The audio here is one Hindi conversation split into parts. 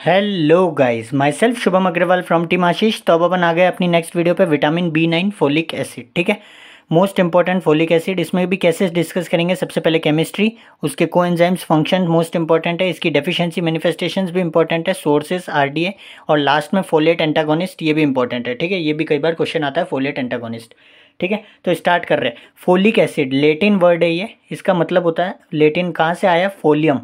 hello guys my self Shubham Agarwal from team Ashish तो अब अपन आ गए अपनी नेक्स्ट वीडियो पे vitamin B nine folic acid ठीक है मोस्ट इंपॉर्टेंट फोलिक एसिड इसमें भी कैसे डिस्कस करेंगे सबसे पहले केमिस्ट्री उसके को एंजाइम्स फंक्शन मोस्ट इंपॉर्टेंट है इसकी डेफिशिएंसी मैनिफेस्टेशंस भी इंपॉर्टेंट है सोर्सेस आरडीए और लास्ट में फोलेट एंटागोनिस्ट ये भी इंपॉर्टेंट है ठीक है ये भी कई बार क्वेश्चन आता है फोलेट एंटागोनिस्ट ठीक है तो स्टार्ट कर रहे हैं फोलिक एसिड लेटिन वर्ड है ये इसका मतलब होता है लेटिन कहाँ से आया फोलियम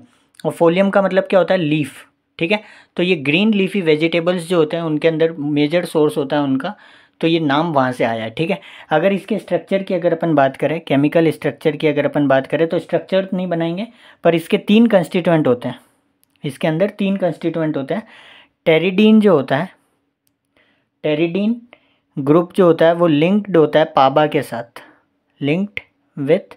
और फोलियम का मतलब क्या होता है लीफ ठीक है तो ये ग्रीन लीफी वेजिटेबल्स जो होते हैं उनके अंदर मेजर सोर्स होता है उनका तो ये नाम वहाँ से आया है ठीक है अगर इसके स्ट्रक्चर की अगर अपन बात करें केमिकल स्ट्रक्चर की अगर अपन बात करें तो स्ट्रक्चर नहीं बनाएंगे पर इसके तीन कंस्टिट्यूएंट होते हैं इसके अंदर तीन कंस्टिट्यूएंट होते हैं टेरिडीन जो होता है टेरिडीन ग्रुप जो होता है वो लिंक्ड होता है पाबा के साथ लिंक्ड विथ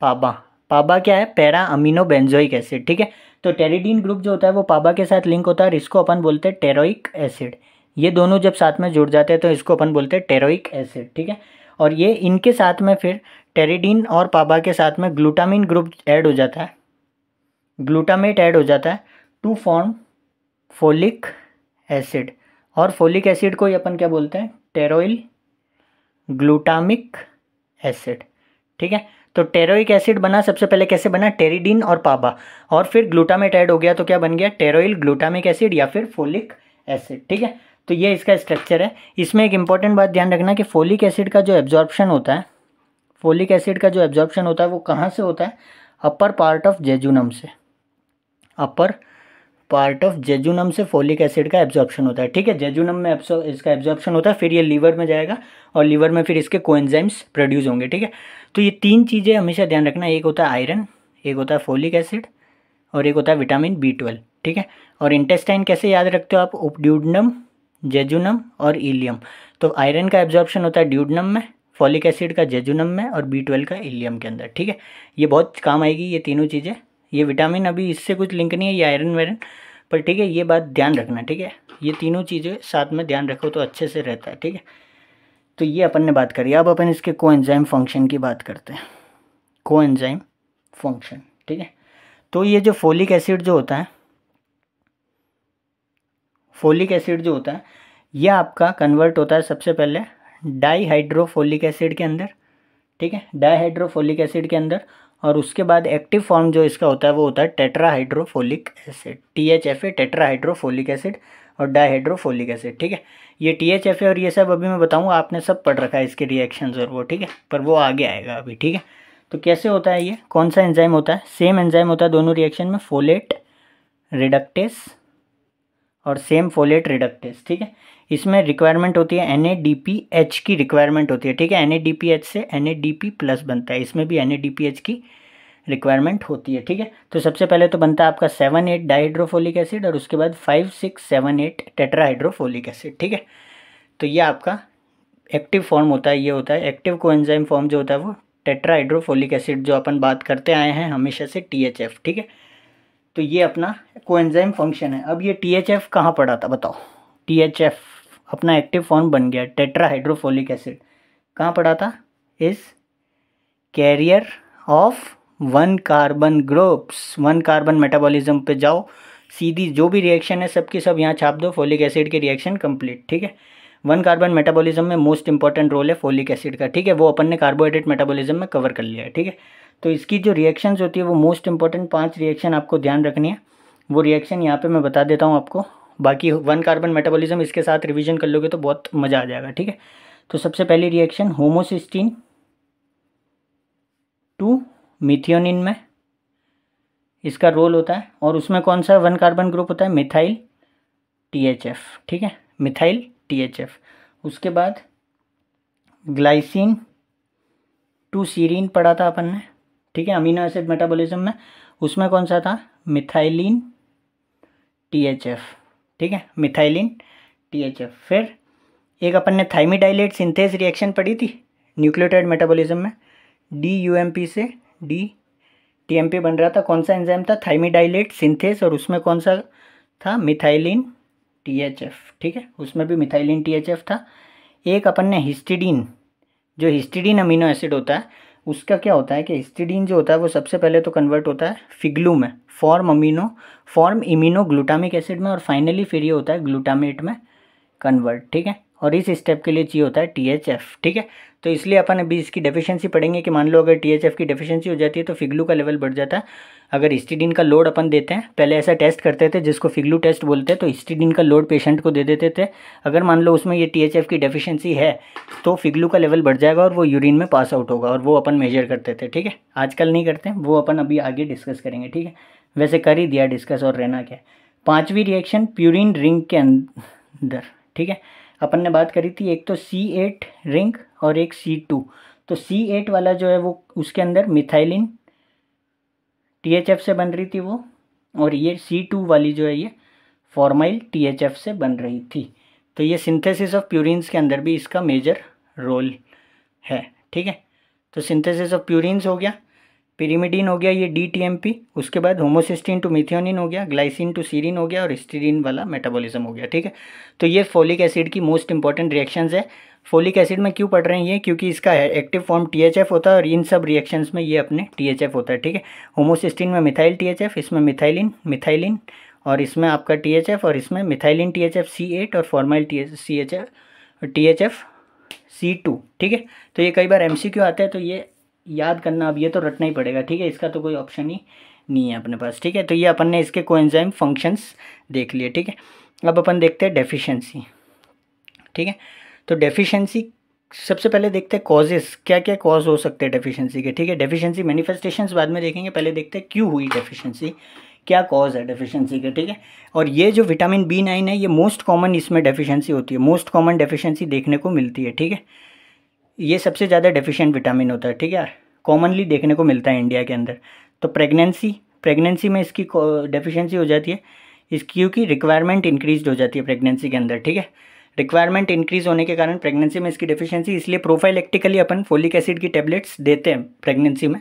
पाबा पाबा क्या है पैरा अमीनो बेंजोइक एसिड ठीक है तो टेरिडीन ग्रुप जो होता है वो पाबा के साथ लिंक होता है और इसको अपन बोलते हैं टेरोइक एसिड ये दोनों जब साथ में जुड़ जाते हैं तो इसको अपन बोलते हैं टेरोइक एसिड ठीक है और ये इनके साथ में फिर टेरिडीन और पाबा के साथ में ग्लूटामिन ग्रुप ऐड हो जाता है ग्लूटामेट ऐड हो जाता है टू फॉर्म फोलिक एसिड और फोलिक एसिड को ही अपन क्या बोलते हैं टेरोइल ग्लूटामिक एसिड ठीक है तो टेरोइक एसिड बना सबसे पहले कैसे बना टेरिडीन और पाबा और फिर ग्लूटामेट ऐड हो गया तो क्या बन गया टेरोइल ग्लूटामिक एसिड या फिर फोलिक एसिड ठीक है तो ये इसका स्ट्रक्चर है इसमें एक इंपॉर्टेंट बात ध्यान रखना कि फोलिक एसिड का जो एब्जॉर्प्शन होता है फोलिक एसिड का जो एब्जॉर्प्शन होता है वो कहाँ से होता है अपर पार्ट ऑफ जेजुनम से अपर पार्ट ऑफ जेजुनम से फोलिक एसिड का एब्जॉर्प्शन होता है ठीक है जेजुनम में इसका एब्जॉर्प्शन होता है फिर ये लीवर में जाएगा और लीवर में फिर इसके कोएंजाइम्स प्रोड्यूस होंगे ठीक है तो ये तीन चीज़ें हमेशा ध्यान रखना एक होता है आयरन एक होता है फोलिक एसिड और एक होता है विटामिन बी ट्वेल्व ठीक है और इंटेस्टाइन कैसे याद रखते हो आप उपड्यूडनम जेजुनम और इलियम तो आयरन का एब्जॉर्प्शन होता है ड्यूडनम में फॉलिक एसिड का जेजुनम में और बी ट्वेल्व का इलियम के अंदर ठीक है ये बहुत काम आएगी ये तीनों चीज़ें ये विटामिन अभी इससे कुछ लिंक नहीं है ये आयरन वायरन पर ठीक है ये बात ध्यान रखना ठीक है ये तीनों चीज़ें साथ में ध्यान रखो तो अच्छे से रहता है ठीक है तो ये अपन ने बात करी अब अपन इसके को फंक्शन की बात करते हैं को फंक्शन ठीक है तो ये जो फोलिक एसिड जो होता है फोलिक एसिड जो होता है यह आपका कन्वर्ट होता है सबसे पहले डाईहाइड्रोफोलिक एसिड के अंदर ठीक है डाईहाइड्रोफोलिक एसिड के अंदर और उसके बाद एक्टिव फॉर्म जो इसका होता है वो होता है tetrahydrofolic acid T H F A tetrahydrofolic acid और डाइहाइड्रोफोलिक एसिड ठीक है ये टी एच एफ ए और ये सब अभी मैं बताऊँ आपने सब पढ़ रखा है इसके रिएक्शन और वो ठीक है पर वो आगे आएगा अभी ठीक है तो कैसे होता है ये कौन सा एंजाइम होता है सेम एंजाइम होता है दोनों रिएक्शन में फोलेट रिडक्टेस और सेम फोलेट रिडक्टेस ठीक है इसमें रिक्वायरमेंट होती है एन की रिक्वायरमेंट होती है ठीक है एन से एन प्लस बनता है इसमें भी एन की रिक्वायरमेंट होती है ठीक है तो सबसे पहले तो बनता है आपका सेवन एट डाइड्रोफोलिक एसिड और उसके बाद five six seven eight tetrahydrofolic acid ठीक है तो ये आपका एक्टिव फॉर्म होता है ये होता है एक्टिव कोएंजाइम फॉर्म जो होता है वो टेट्राहाइड्रोफोलिक एसिड जो अपन बात करते आए हैं हमेशा से टी ठीक है तो ये अपना कोएंजाइम फंक्शन है अब ये टी एच एफ कहाँ पड़ा था बताओ टी एच एफ अपना एक्टिव फॉर्म बन गया टेट्राहाइड्रोफोलिक एसिड कहाँ पड़ा था is carrier of one carbon groups one carbon metabolism पे जाओ सीधी जो भी रिएक्शन है सबकी सब, सब यहाँ छाप दो फोलिक एसिड के रिएक्शन कंप्लीट ठीक है वन कार्बन मेटाबॉलिज्म में मोस्ट इंपॉर्टेंट रोल है फोलिक एसिड का ठीक है वो अपन ने कार्बोहाइड्रेट मेटाबॉलिज्म में कवर कर लिया है ठीक है तो इसकी जो रिएक्शंस होती है वो मोस्ट इंपॉर्टेंट पांच रिएक्शन आपको ध्यान रखनी है वो रिएक्शन यहाँ पे मैं बता देता हूँ आपको बाकी वन कार्बन मेटाबॉलिज्म इसके साथ रिवीजन कर लोगे तो बहुत मज़ा आ जाएगा ठीक है तो सबसे पहली रिएक्शन होमोसिस्टीन टू मिथियोनिन में इसका रोल होता है और उसमें कौन सा वन कार्बन ग्रुप होता है मिथाइल टीएचएफ ठीक है मिथाइल टीएचएफ उसके बाद ग्लाइसिन टू सीरीन पढ़ा था अपन ने ठीक है अमीनो एसिड मेटाबॉलिज्म में उसमें कौन सा था मिथाइलिन टीएचएफ ठीक है मिथाइलिन टी फिर एक अपन ने थाइमिडाइलेट सिंथेस रिएक्शन पढ़ी थी न्यूक्लियोटाइड मेटाबॉलिज्म में डी पी से डी पी बन रहा था कौन सा एंजाइम था थाइमिडाइलेट सिंथेस और उसमें कौन सा था मिथाइलिन टी ठीक है उसमें भी मिथाइलिन टी था एक अपन ने हिस्टिडीन जो हिस्टिडीन अमीनो एसिड होता है उसका क्या होता है कि हिस्टिडीन जो होता है वो सबसे पहले तो कन्वर्ट होता है फिग्लू में form amino form imino glutamic acid में और फाइनली फिर ये होता है ग्लूटामेट में कन्वर्ट ठीक है और इस स्टेप के लिए चाहिए होता है टी एच एफ ठीक है तो इसलिए अपन अभी इसकी डेफिशिएंसी पढ़ेंगे कि मान लो अगर टीएचएफ की डेफिशिएंसी हो जाती है तो फिग्लू का लेवल बढ़ जाता है अगर हिस्टिडीन का लोड अपन देते हैं पहले ऐसा टेस्ट करते थे जिसको फिग्लू टेस्ट बोलते हैं तो हिस्टिडीन का लोड पेशेंट को दे देते थे अगर मान लो उसमें ये टी की डेफिशियंसी है तो फिग्लू का लेवल बढ़ जाएगा और वो यूरिन में पास आउट होगा और वो अपन मेजर करते थे ठीक है आजकल नहीं करते वो अपन अभी आगे डिस्कस करेंगे ठीक है वैसे कर ही दिया डिस्कस और रहना क्या पाँचवीं रिएक्शन प्यूरिन रिंग के अंदर ठीक है अपन ने बात करी थी एक तो सी एट रिंग और एक सी टू तो सी एट वाला जो है वो उसके अंदर मिथाइलिन टी एच एफ से बन रही थी वो और ये सी टू वाली जो है ये फॉर्माइल टी एच एफ से बन रही थी तो ये सिंथेसिस ऑफ प्यूरिन्स के अंदर भी इसका मेजर रोल है ठीक है तो सिंथेसिस ऑफ प्यूरिन्स हो गया पिरीमिडीन हो गया ये डी उसके बाद होमोसिस्टीन टू मिथियोनिन हो गया ग्लाइसिन टू सीरिन हो गया और स्टीरिन वाला मेटाबॉलिज्म हो गया ठीक है तो ये फोलिक एसिड की मोस्ट इंपॉर्टेंट रिएक्शंस है फोलिक एसिड में क्यों पढ़ रहे हैं ये क्योंकि इसका है एक्टिव फॉर्म टीएचएफ होता है और इन सब रिएक्शंस में ये अपने टीएचएफ होता है ठीक है होमोसिस्टीन में मिथाइल एफ इसमें मिथाइलिन मिथाइलिन और इसमें आपका एफ और इसमें मिथाइलिन सी एट और formyl T C H F T H F C two ठीक है तो ये कई बार एम सी क्यू आता है तो ये याद करना अब ये तो रटना ही पड़ेगा ठीक है इसका तो कोई ऑप्शन ही नहीं है अपने पास ठीक है तो ये अपन ने इसके कोएंजाइम फंक्शंस देख लिए ठीक है अब अपन देखते हैं डेफिशिएंसी ठीक है तो डेफिशिएंसी सबसे पहले देखते हैं कॉजेस क्या क्या कॉज हो सकते हैं डेफिशिएंसी के ठीक है डेफिशिएंसी मैनिफेस्टेशन बाद में देखेंगे पहले देखते हैं क्यों हुई डेफिशियंसी क्या कॉज है डेफिशियंसी के ठीक है और ये जो विटामिन बी नाइन है ये मोस्ट कॉमन इसमें डेफिशिएंसी होती है मोस्ट कॉमन डेफिशियंसी देखने को मिलती है ठीक है ये सबसे ज़्यादा डेफिशिएंट विटामिन होता है ठीक है कॉमनली देखने को मिलता है इंडिया के अंदर तो प्रेगनेंसी प्रेगनेंसी में इसकी डेफिशिएंसी हो जाती है इसकी क्योंकि रिक्वायरमेंट इंक्रीज हो जाती है प्रेगनेंसी के अंदर ठीक है रिक्वायरमेंट इंक्रीज होने के कारण प्रेगनेंसी में इसकी डिफिशियंसी इसलिए प्रोफाइलेक्टिकली अपन फोलिक एसिड की टेबलेट्स देते हैं प्रेगनेंसी में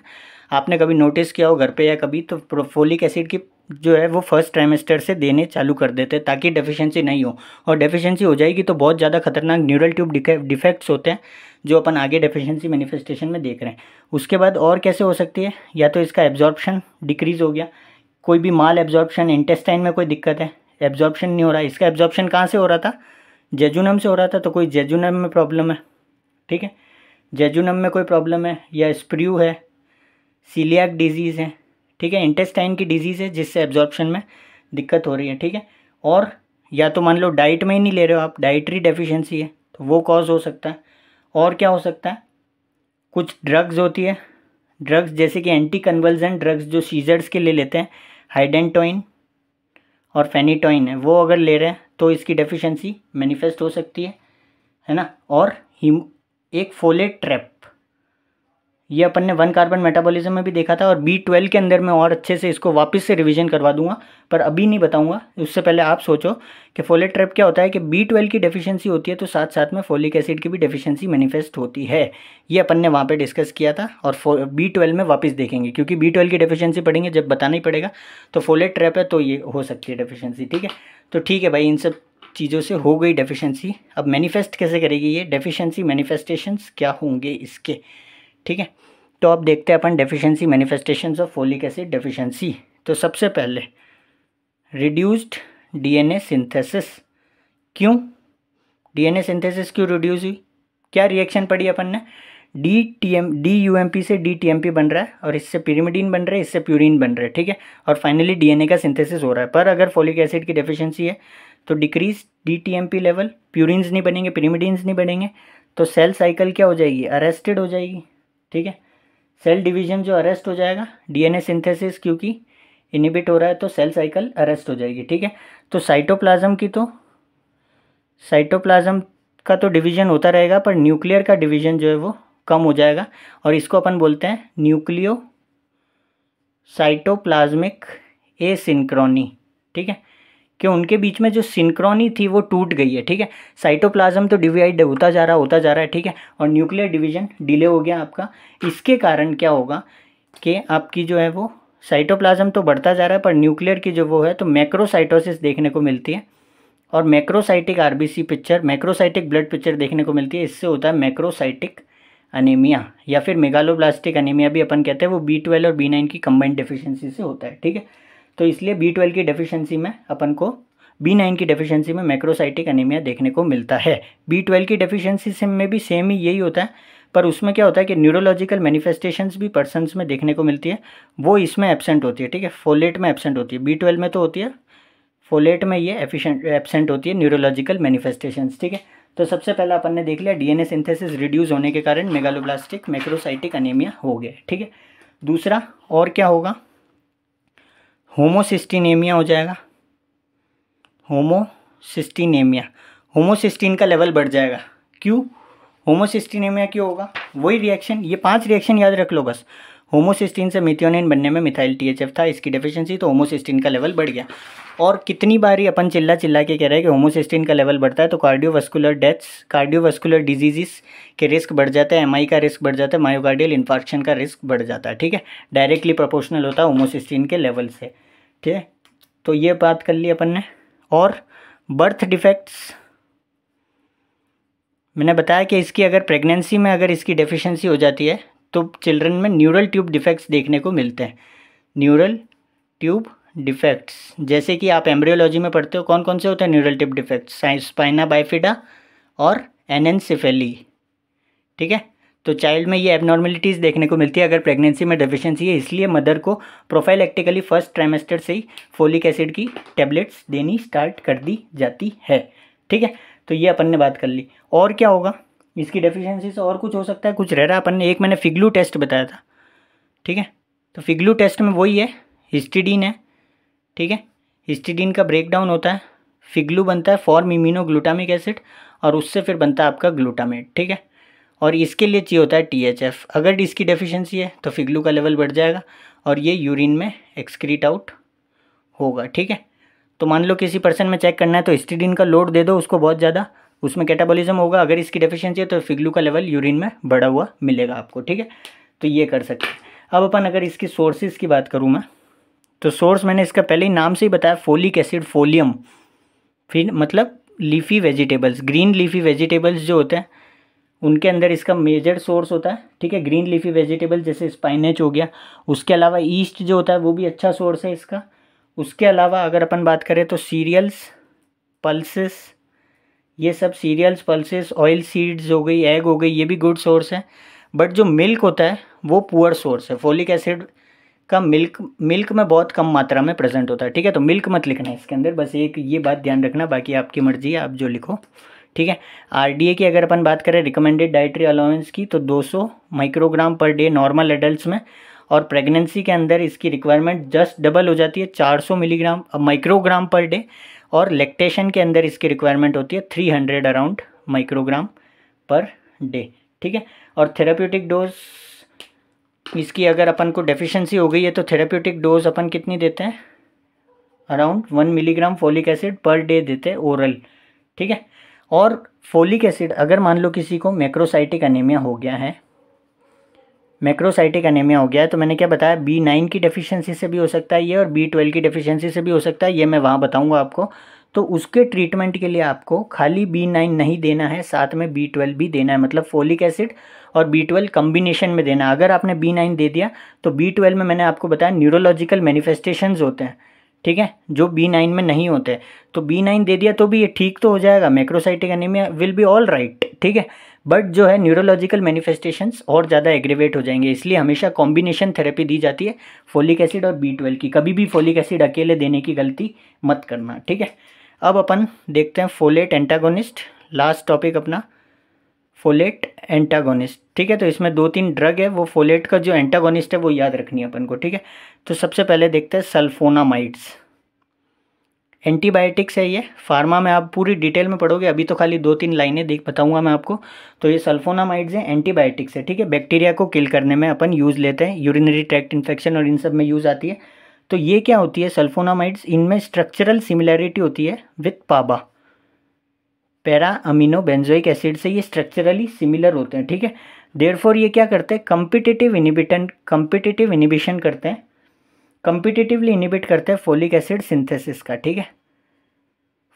आपने कभी नोटिस किया हो घर पे या कभी तो प्रोफोलिक एसिड की जो है वो फर्स्ट ट्राइमेस्टर से देने चालू कर देते हैं ताकि डेफिशिएंसी नहीं हो और डेफिशिएंसी हो जाएगी तो बहुत ज़्यादा खतरनाक न्यूरल ट्यूब डिफेक्ट्स होते हैं जो अपन आगे डेफिशिएंसी मैनिफेस्टेशन में देख रहे हैं उसके बाद और कैसे हो सकती है या तो इसका एब्जॉर्प्शन डिक्रीज़ हो गया कोई भी माल एब्जॉर्प्शन इंटेस्टाइन में कोई दिक्कत है एब्जॉर्प्शन नहीं हो रहा इसका एब्जॉर्प्शन कहाँ से हो रहा था जेजुनम से हो रहा था तो कोई जेजुनम में प्रॉब्लम है ठीक है जेजुनम में कोई प्रॉब्लम है या स्प्र्यू है सीलियाक डिजीज़ है ठीक है इंटेस्टाइन की डिजीज़ है जिससे एब्जॉर्प्शन में दिक्कत हो रही है ठीक है और या तो मान लो डाइट में ही नहीं ले रहे हो आप डाइटरी डेफिशिएंसी है तो वो कॉज हो सकता है और क्या हो सकता है कुछ ड्रग्स होती है ड्रग्स जैसे कि एंटी कन्वर्जन ड्रग्स जो सीजर्स के लिए लेते हैं हाइडेंटोइन और फेनीटोइन है वो अगर ले रहे हैं तो इसकी डेफिशिएंसी मैनिफेस्ट हो सकती है है ना और एक फोलेट ट्रैप ये अपन ने वन कार्बन मेटाबॉलिज्म में भी देखा था और बी ट्वेल्व के अंदर मैं और अच्छे से इसको वापस से रिवीजन करवा दूंगा पर अभी नहीं बताऊंगा उससे पहले आप सोचो कि फोलेट ट्रैप क्या होता है कि बी ट्वेल्व की डेफिशिएंसी होती है तो साथ साथ में फोलिक एसिड की भी डेफिशिएंसी मैनिफेस्ट होती है ये अपन ने वहाँ पर डिस्कस किया था और बी ट्वेल्व में वापस देखेंगे क्योंकि बी ट्वेल्व की डेफिशिएंसी पढ़ेंगे जब बताना ही पड़ेगा तो फोलेट ट्रैप है तो ये हो सकती है डेफिशिएंसी ठीक है तो ठीक है भाई इन सब चीज़ों से हो गई डेफिशिएंसी अब मैनिफेस्ट कैसे करेगी ये डेफिशिएंसी मैनिफेस्टेशंस क्या होंगे इसके ठीक है तो अब देखते हैं अपन deficiency manifestations of folic acid deficiency तो सबसे पहले रिड्यूस्ड डीएनए सिंथेसिस क्यों डीएनए सिंथेसिस क्यों रिड्यूस हुई क्या रिएक्शन पड़ी अपन ने D T M D U M P से डी टी एम पी बन रहा है और इससे पिरिमिडीन बन रहा है इससे प्यूरिन बन रहा है ठीक है और फाइनली डीएनए का सिंथेसिस हो रहा है पर अगर फोलिक एसिड की डेफिशिएंसी है तो decrease D T M P level purines नहीं बनेंगे पिरिमिडीन्स नहीं बनेंगे तो सेल साइकिल क्या हो जाएगी अरेस्टेड हो जाएगी ठीक है सेल डिवीजन जो अरेस्ट हो जाएगा डीएनए सिंथेसिस क्योंकि इनिबिट हो रहा है तो सेल साइकिल अरेस्ट हो जाएगी ठीक है तो साइटोप्लाज्म की तो साइटोप्लाज्म का तो डिवीजन होता रहेगा पर न्यूक्लियर का डिवीजन जो है वो कम हो जाएगा और इसको अपन बोलते हैं न्यूक्लियो साइटोप्लाज्मिक एसिंक्रोनी ठीक है कि उनके बीच में जो सिंक्रोनी थी वो टूट गई है ठीक है साइटोप्लाज्म तो डिवाइड होता जा रहा होता जा रहा है ठीक है और न्यूक्लियर डिवीजन डिले हो गया आपका इसके कारण क्या होगा कि आपकी जो है वो साइटोप्लाज्म तो बढ़ता जा रहा है पर न्यूक्लियर की जो वो है तो मैक्रोसाइटोसिस देखने को मिलती है और macrocytic RBC picture macrocytic blood picture देखने को मिलती है इससे होता है मैक्रोसाइटिक अनीमिया या फिर मेगालोब्लास्टिक अनीमिया भी अपन कहते हैं वो बी ट्वेल्व और बी नाइन की कंबाइंड डिफिशियंसी से होता है ठीक है तो इसलिए बी ट्वेल्व की डेफिशिएंसी में अपन को बी नाइन की डेफिशिएंसी में मैक्रोसाइटिक एनीमिया देखने को मिलता है बी ट्वेल्व की डेफिशिएंसी से में भी सेम ही यही होता है पर उसमें क्या होता है कि न्यूरोलॉजिकल मैनिफेस्टेशंस भी पर्सनस में देखने को मिलती है वो इसमें एबसेंट होती है ठीक है फोलेट में एबसेंट होती है बी ट्वेल्व में तो होती है फोलेट में ये एफिशेंट एबसेंट होती है न्यूरोलॉजिकल मैनिफेस्टेशंस ठीक है तो सबसे पहला अपन ने देख लिया डीएनए सिंथेसिस रिड्यूस होने के कारण मेगालोब्लास्टिक मैक्रोसाइटिक अनीमिया हो गया ठीक है दूसरा और क्या होगा होमोसिस्टिनेमिया हो जाएगा होमोसिस्टिनेमिया होमोसिस्टीन का लेवल बढ़ जाएगा क्यों होमोसिस्टिनेमिया क्यों होगा वही रिएक्शन ये पांच रिएक्शन याद रख लो बस होमोसिस्टीन से मिथियोनिन बनने में मिथाइल टीएचएफ था इसकी डेफिशिएंसी तो होमोसिस्टीन का लेवल बढ़ गया और कितनी बारी अपन चिल्ला चिल्ला के कह रहे हैं कि होमोसिस्टीन का लेवल बढ़ता है तो कार्डियोवास्कुलर डेथ्स कार्डियोवास्कुलर डिजीजेस के रिस्क बढ़ जाते हैं एमआई का रिस्क बढ़ जाता है मायोकार्डियल इन्फार्क्शन का रिस्क बढ़ जाता है ठीक है डायरेक्टली प्रपोशनल होता है होमोसिस्टीन के लेवल से ठीक है तो ये बात कर ली अपन ने और बर्थ डिफेक्ट्स मैंने बताया कि इसकी अगर प्रेगनेंसी में अगर इसकी डेफिशिएंसी हो जाती है तो चिल्ड्रन में न्यूरल ट्यूब डिफेक्ट्स देखने को मिलते हैं न्यूरल ट्यूब डिफेक्ट्स जैसे कि आप एम्ब्रियोलॉजी में पढ़ते हो कौन कौन से होते हैं neural tube defects spina bifida और एनएनसिफेली ठीक है तो चाइल्ड में ये एबनॉर्मेलिटीज़ देखने को मिलती है अगर प्रेगनेंसी में डेफिशिएंसी है इसलिए मदर को प्रोफाइल एक्टिकली फर्स्ट ट्राइमेस्टर से ही फोलिक एसिड की टेबलेट्स देनी स्टार्ट कर दी जाती है ठीक है तो ये अपन ने बात कर ली और क्या होगा इसकी डेफिशिएंसीज और कुछ हो सकता है कुछ रह रहा अपन ने एक मैंने फिगलू टेस्ट बताया था ठीक है तो फिगलू टेस्ट में वही है हिस्टिडीन है ठीक है हिस्टिडीन का ब्रेकडाउन होता है फिगलू बनता है फॉर्म इमिनो ग्लूटामिक एसिड और उससे फिर बनता है आपका ग्लूटामेट ठीक है और इसके लिए चाहिए होता है टी अगर इसकी डेफिशेंसी है तो फिगलू का लेवल बढ़ जाएगा और ये यूरिन में एक्सक्रीट आउट होगा ठीक है तो मान लो किसी पर्सन में चेक करना है तो हिस्टिडीन का लोड दे दो उसको बहुत ज़्यादा उसमें कैटाबॉलिज्म होगा अगर इसकी डेफिशिएंसी है तो फिग्लू का लेवल यूरिन में बढ़ा हुआ मिलेगा आपको ठीक है तो ये कर सकते हैं अब अपन अगर इसकी सोर्सेज की बात करूँ मैं तो सोर्स मैंने इसका पहले ही नाम से ही बताया फोलिक एसिड फोलियम फिर मतलब leafy vegetables green leafy vegetables जो होते हैं उनके अंदर इसका मेजर सोर्स होता है ठीक है ग्रीन लीफी वेजिटेबल जैसे स्पाइनेच हो गया उसके अलावा ईस्ट जो होता है वो भी अच्छा सोर्स है इसका उसके अलावा अगर अपन बात करें तो सीरियल्स पल्सेस ये सब सीरियल्स पल्सेस ऑयल सीड्स हो गई एग हो गई ये भी गुड सोर्स है बट जो मिल्क होता है वो पुअर सोर्स है फोलिक एसिड का मिल्क मिल्क में बहुत कम मात्रा में प्रेजेंट होता है ठीक है तो मिल्क मत लिखना है इसके अंदर बस एक ये बात ध्यान रखना बाकी आपकी मर्जी है आप जो लिखो ठीक है आरडीए की अगर अपन बात करें रिकमेंडेड डाइटरी अलाउंस की तो 200 microgram per day normal adult में और प्रेगनेंसी के अंदर इसकी रिक्वायरमेंट जस्ट डबल हो जाती है 400 मिलीग्राम माइक्रोग्राम पर डे और लेक्टेशन के अंदर इसकी रिक्वायरमेंट होती है three hundred around microgram per day ठीक है और थेरापूटिक डोज इसकी अगर अपन को डेफिशिएंसी हो गई है तो थेरापूटिक डोज अपन कितनी देते हैं around one milligram folic acid per day देते हैं ओरल ठीक है और फोलिक एसिड अगर मान लो किसी को मैक्रोसाइटिक अनिमिया हो गया है मैक्रोसाइटिक अनेमिया हो गया है तो मैंने क्या बताया बी नाइन की डेफिशिएंसी से भी हो सकता है ये और बी ट्वेल्व की डेफिशिएंसी से भी हो सकता है ये मैं वहाँ बताऊँगा आपको तो उसके ट्रीटमेंट के लिए आपको खाली बी नाइन नहीं देना है साथ में बी ट्वेल्व भी देना है मतलब फोलिक एसिड और बी ट्वेल्व कम्बिनेशन में देना है अगर आपने बी नाइन दे दिया तो बी ट्वेल्व में मैंने आपको बताया न्यूरोलॉजिकल मैनिफेस्टेशन होते हैं ठीक है जो बी नाइन में नहीं होते तो बी नाइन दे दिया तो भी ये ठीक तो हो जाएगा macrocytic anaemia will be all right ठीक है बट जो है न्यूरोलॉजिकल मैनिफेस्टेशंस और ज़्यादा एग्रीवेट हो जाएंगे इसलिए हमेशा कॉम्बिनेशन थेरेपी दी जाती है फोलिक एसिड और बी ट्वेल्व की कभी भी फोलिक एसिड अकेले देने की गलती मत करना ठीक है अब अपन देखते हैं फोलेट एंटागोनिस्ट लास्ट टॉपिक अपना फोलेट एंटागोनिस्ट ठीक है तो इसमें दो तीन ड्रग है वो फोलेट का जो एंटागोनिस्ट है वो याद रखनी है अपन को ठीक है तो सबसे पहले देखते हैं सल्फोनामाइड्स एंटीबायोटिक्स है ये फार्मा में आप पूरी डिटेल में पढ़ोगे अभी तो खाली दो तीन लाइनें देख बताऊंगा मैं आपको तो ये सल्फोनामाइड्स हैं एंटीबायोटिक्स है ठीक है बैक्टीरिया को किल करने में अपन यूज़ लेते हैं यूरिनरी ट्रैक्ट इन्फेक्शन और इन सब में यूज़ आती है तो ये क्या होती है सल्फोनामाइड्स इनमें स्ट्रक्चरल सिमिलैरिटी होती है with PABA para amino benzoic acid से ये स्ट्रक्चरली सिमिलर होते हैं ठीक है देर ये क्या करते हैं कम्पिटिटिव इनिबिटन कम्पिटिटिव इनिबिशन करते हैं कंपिटिटिवली इनिबिट करता है फोलिक एसिड सिंथेसिस का ठीक है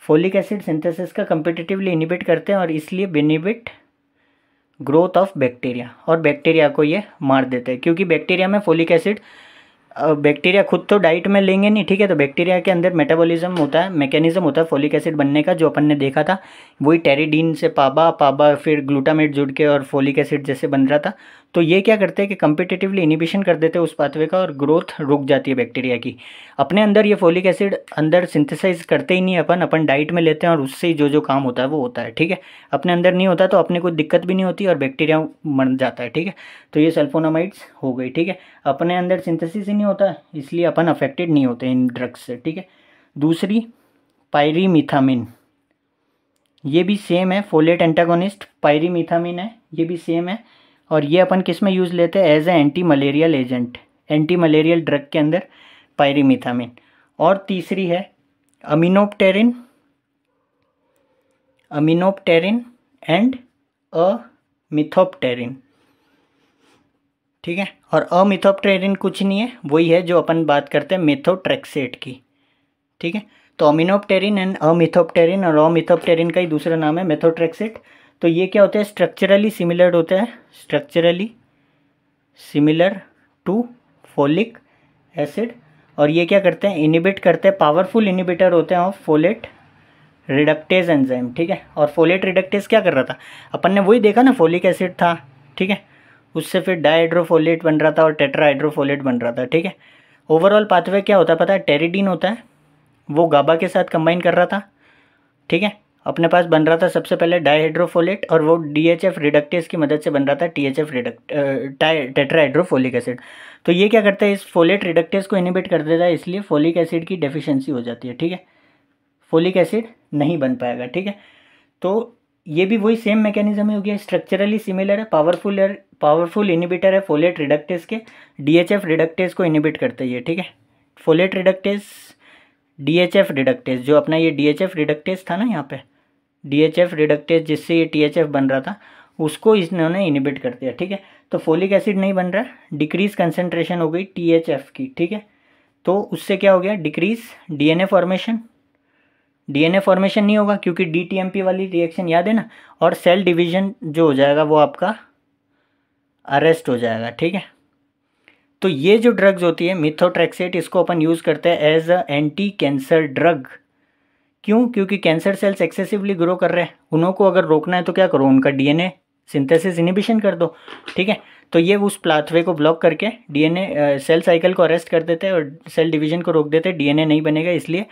फोलिक एसिड सिंथेसिस का कम्पिटेटिवली इनिबिट करते हैं और इसलिए बेनिबिट ग्रोथ ऑफ बैक्टीरिया और बैक्टीरिया को ये मार देते हैं क्योंकि बैक्टीरिया में फोलिक एसिड बैक्टीरिया खुद तो डाइट में लेंगे नहीं ठीक है तो बैक्टीरिया के अंदर मेटाबॉलिज्म होता है मैकेनिज्म होता है फोलिक एसिड बनने का जो अपन ने देखा था वही टेरिडीन से पाबा पाबा फिर ग्लूटामेट जुड़ के और फोलिक एसिड जैसे बन रहा था तो ये क्या करते हैं कि कम्पिटेटिवली इनिबिशन कर देते हैं उस पाथवे का और ग्रोथ रुक जाती है बैक्टीरिया की अपने अंदर ये फोलिक एसिड अंदर सिंथेसाइज करते ही नहीं अपन अपन डाइट में लेते हैं और उससे ही जो जो काम होता है वो होता है ठीक है अपने अंदर नहीं होता तो अपने कोई दिक्कत भी नहीं होती और बैक्टीरिया मर जाता है ठीक है तो ये सल्फोनामाइड्स हो गई ठीक है अपने अंदर सिंथेसिस ही नहीं होता इसलिए अपन अफेक्टेड नहीं होते इन ड्रग्स से ठीक है दूसरी पायरीमिथामिन ये भी सेम है फोलेट एंटागोनिस्ट पायरीमिथामिन है ये भी सेम है और ये अपन किस में यूज़ लेते हैं as a anti malarial agent anti malarial drug के अंदर पायरीमिथामिन और तीसरी है अमिनोपटेरिन अमिनोपटेरिन एंड अमिथोपटेरिन ठीक है और अमिथोपटेरिन कुछ नहीं है वही है जो अपन बात करते हैं मेथोट्रेक्सेट की ठीक है तो अमिनोप्टेरिन एंड अमिथोप्टेरिन और अमिथोप्टेरिन का ही दूसरा नाम है मेथोट्रेक्सिट तो ये क्या होता है स्ट्रक्चरली सिमिलर होता है structurally similar to folic acid और ये क्या करते हैं इनिबिट करते हैं पावरफुल इनिबिटर होते हैं ऑफ फोलेट रिडक्टेज एंजाइम ठीक है और फोलेट रिडक्टेज क्या कर रहा था अपन ने वही देखा ना फोलिक एसिड था ठीक है उससे फिर डाइड्रोफोलेट बन रहा था और टेट्राहाइड्रोफोलेट बन रहा था ठीक है ओवरऑल पाथवे क्या होता है पता है टेरिडीन होता है वो गाबा के साथ कंबाइन कर रहा था ठीक है अपने पास बन रहा था सबसे पहले डाईहाइड्रोफोलेट और वो डी एच एफ रिडक्टेस की मदद से बन रहा था टी टीएचएफ रिडक्ट टेट्राहाइड्रोफोलिक एसिड तो ये क्या करता है इस फोलेट रिडक्टेस को इनिबिट कर देता है इसलिए फोलिक एसिड की डेफिशिएंसी हो जाती है ठीक है फोलिक एसिड नहीं बन पाएगा ठीक है तो ये भी वही सेम मैकेनिज्म ही हो गया स्ट्रक्चरली सिमिलर है पावरफुल पावरफुल इनिबिटर है फोलेट रिडक्टेस के डी एच एफ रिडक्टेस को इनिबिट करते ये ठीक है folate reductase D H F reductase जो अपना ये डी एच एफ डिडक्टेज था ना यहाँ पे डी एच एफ डिडक्टेज जिससे ये टी एच एफ बन रहा था उसको इसने इनिबिट कर दिया ठीक है तो फोलिक एसिड नहीं बन रहा डिक्रीज कंसेंट्रेशन हो गई टी एच एफ की ठीक है तो उससे क्या हो गया decrease D N A formation DNA formation नहीं होगा क्योंकि डीटीएमपी वाली रिएक्शन याद है ना और सेल डिवीजन जो हो जाएगा वो आपका अरेस्ट हो जाएगा ठीक है तो ये जो ड्रग्स होती है मिथोट्रेक्सेट इसको अपन यूज़ करते हैं as a anti cancer drug क्यों क्योंकि कैंसर सेल्स एक्सेसिवली ग्रो कर रहे हैं उन्हों को अगर रोकना है तो क्या करो उनका डीएनए सिंथेसिस इनिबिशन कर दो ठीक है तो ये उस प्लाथवे को ब्लॉक करके डीएनए सेल साइकिल को अरेस्ट कर देते हैं और सेल डिवीजन को रोक देते हैं डीएनए नहीं बनेगा इसलिए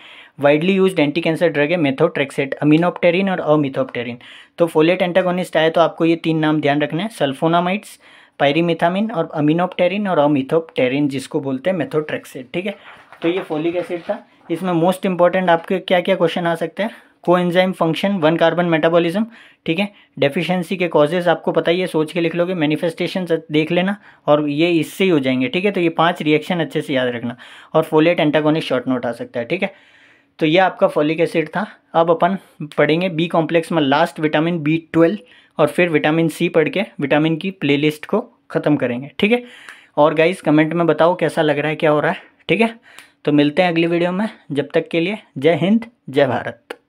widely used anti cancer drug है मेथोट्रेक्सेट अमीनोप्टेरिन और अमिथोप्टेरिन तो फोलेट एंटागोनिस्ट आए तो आपको ये तीन नाम ध्यान रखना है सल्फोनामाइट्स पायरीमिथामिन और अमिनोपटेरिन और अमिथोपटेरिन जिसको बोलते हैं मेथोट्रेक्सिड ठीक है तो ये फोलिक एसिड था इसमें मोस्ट इंपॉर्टेंट आपके क्या क्या क्वेश्चन आ सकते हैं को enzyme function one carbon metabolism ठीक है डेफिशिएंसी के कॉजेज आपको पता ही है सोच के लिख लोगे मैनिफेस्टेशन देख लेना और ये इससे ही हो जाएंगे ठीक है तो ये पांच रिएक्शन अच्छे से याद रखना और फोलेट एंटागोनिक शॉर्ट नोट आ सकता है ठीक है तो ये आपका फोलिक एसिड था अब अपन पढ़ेंगे बी कॉम्प्लेक्स में लास्ट विटामिन बी ट्वेल्व और फिर विटामिन सी पढ़ के विटामिन की प्लेलिस्ट को ख़त्म करेंगे ठीक है और गाइज कमेंट में बताओ कैसा लग रहा है क्या हो रहा है ठीक है तो मिलते हैं अगली वीडियो में जब तक के लिए जय हिंद जय भारत